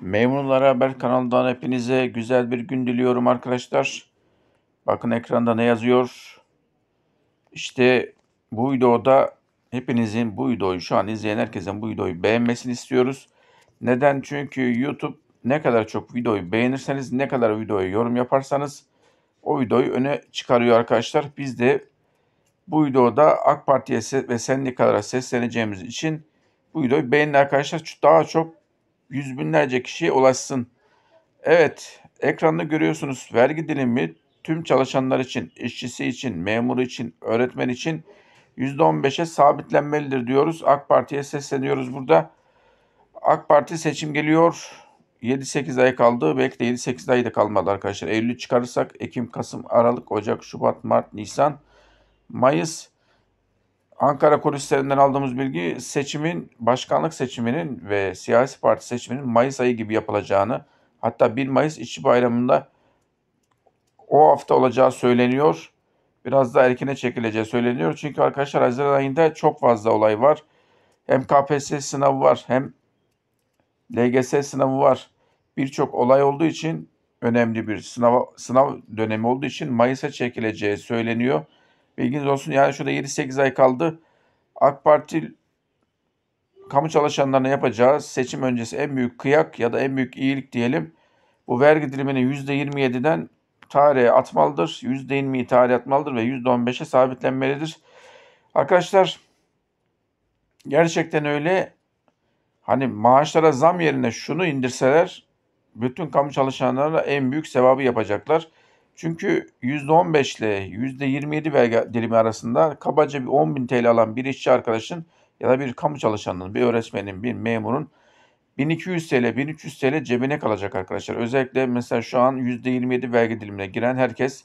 Memurlara Haber kanalından hepinize güzel bir gün diliyorum arkadaşlar. Bakın ekranda ne yazıyor. İşte bu videoda hepinizin bu videoyu şu an izleyen herkesin bu videoyu beğenmesini istiyoruz. Neden? Çünkü YouTube ne kadar çok videoyu beğenirseniz, ne kadar videoyu yorum yaparsanız o videoyu öne çıkarıyor arkadaşlar. Biz de bu videoda AK Parti'ye ve sendikalara sesleneceğimiz için bu videoyu beğenin arkadaşlar. Daha çok yüz binlerce kişiye ulaşsın. Evet, ekranda görüyorsunuz vergi dilimi tüm çalışanlar için, işçisi için, memuru için, öğretmen için %15'e sabitlenmelidir diyoruz. AK Parti'ye sesleniyoruz burada. AK Parti seçim geliyor. 7-8 ay kaldı. Belki de 7-8 ay da kalmadı arkadaşlar. Eylül çıkarırsak Ekim, Kasım, Aralık, Ocak, Şubat, Mart, Nisan, Mayıs Ankara kulislerinden aldığımız bilgi seçimin, başkanlık seçiminin ve siyasi parti seçiminin Mayıs ayı gibi yapılacağını hatta 1 Mayıs işçi bayramında o hafta olacağı söyleniyor. Biraz daha erkene çekileceği söyleniyor. Çünkü arkadaşlar Haziran ayında çok fazla olay var. Hem KPSS sınavı var hem LGS sınavı var. Birçok olay olduğu için önemli bir sınav, sınav dönemi olduğu için Mayıs'a çekileceği söyleniyor. Bilginiz olsun. Yani şurada 7-8 ay kaldı. AK Parti kamu çalışanlarına yapacağı seçim öncesi en büyük kıyak ya da en büyük iyilik diyelim. Bu vergi dilimini %27'den tarihe atmalıdır. %20'yi tarihe atmalıdır ve %15'e sabitlenmelidir. Arkadaşlar gerçekten öyle hani maaşlara zam yerine şunu indirseler bütün kamu çalışanlarına en büyük sevabı yapacaklar. Çünkü %15 ile %27 vergi dilimi arasında kabaca bir bin TL alan bir işçi arkadaşın ya da bir kamu çalışanının, bir öğretmenin, bir memurun 1200 TL, 1300 TL cebine kalacak arkadaşlar. Özellikle mesela şu an %27 vergi dilimine giren herkes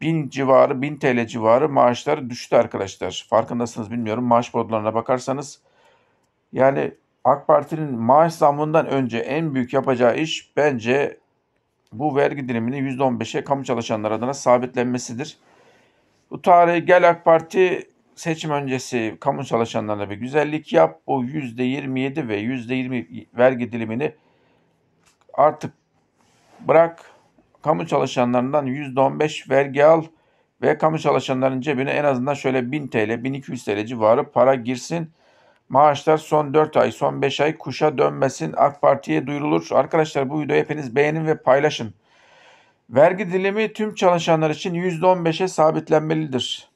1000 civarı, 1000 TL civarı maaşlar düştü arkadaşlar. Farkındasınız bilmiyorum. Maaş bordlarına bakarsanız yani AK Parti'nin maaş zammından önce en büyük yapacağı iş bence bu vergi dilimini %15'e kamu çalışanları adına sabitlenmesidir. Bu tarihi gel AK Parti seçim öncesi kamu çalışanlarına bir güzellik yap. O %27 ve %20 vergi dilimini artık bırak. Kamu çalışanlarından %15 vergi al ve kamu çalışanlarının cebine en azından şöyle 1000 TL, 1200 TL civarı para girsin. Maaşlar son 4 ay, son 5 ay kuşa dönmesin AK Parti'ye duyurulur. Arkadaşlar bu videoyu hepiniz beğenin ve paylaşın. Vergi dilimi tüm çalışanlar için %15'e sabitlenmelidir.